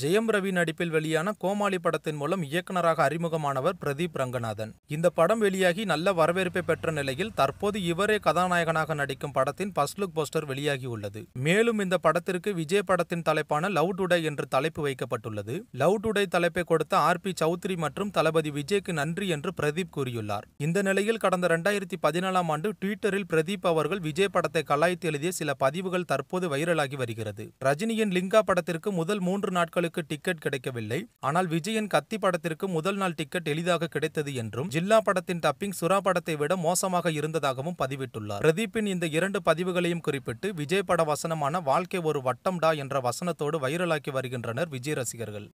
ஜெயம் ரவி நடிப்பில் வெளியான கோமாளி படத்தின் மூலம் இயக்குநராக அறிமுகமானவர் பிரதீப் ரங்கநாதன் இந்த படம் வெளியாகி நல்ல வரவேற்பை பெற்ற நிலையில் தற்போது இவரே கதாநாயகனாக நடிக்கும் படத்தின் ஃபர்ஸ்ட் லுக் போஸ்டர் வெளியாகியுள்ளது மேலும் இந்த படத்திற்கு விஜய் படத்தின் தலைப்பான லவ் டுடே என்று தலைப்பு வைக்கப்பட்டுள்ளது லவ் டுடே தலைப்பை கொடுத்த ஆர் பி சௌத்ரி மற்றும் தளபதி விஜய்க்கு நன்றி என்று பிரதீப் கூறியுள்ளார் இந்த நிலையில் கடந்த இரண்டாயிரத்தி பதினாலாம் ஆண்டு ட்விட்டரில் பிரதீப் அவர்கள் விஜய் படத்தை கலாய்த்து எழுதிய சில பதிவுகள் தற்போது வைரலாகி வருகிறது ரஜினியின் லிங்கா படத்திற்கு முதல் மூன்று நாட்கள் படங்களுக்கு டிக்கெட் கிடைக்கவில்லை ஆனால் விஜயன் கத்தி படத்திற்கு முதல் நாள் டிக்கெட் எளிதாக கிடைத்தது என்றும் ஜில்லா படத்தின் டப்பிங் சுறா படத்தை விட மோசமாக இருந்ததாகவும் பதிவிட்டுள்ளார் பிரதீப்பின் இந்த இரண்டு பதிவுகளையும் குறிப்பிட்டு விஜய் பட வசனமான வாழ்க்கை ஒரு வட்டம்டா என்ற வசனத்தோடு வைரலாக்கி வருகின்றனர் விஜய் ரசிகர்கள்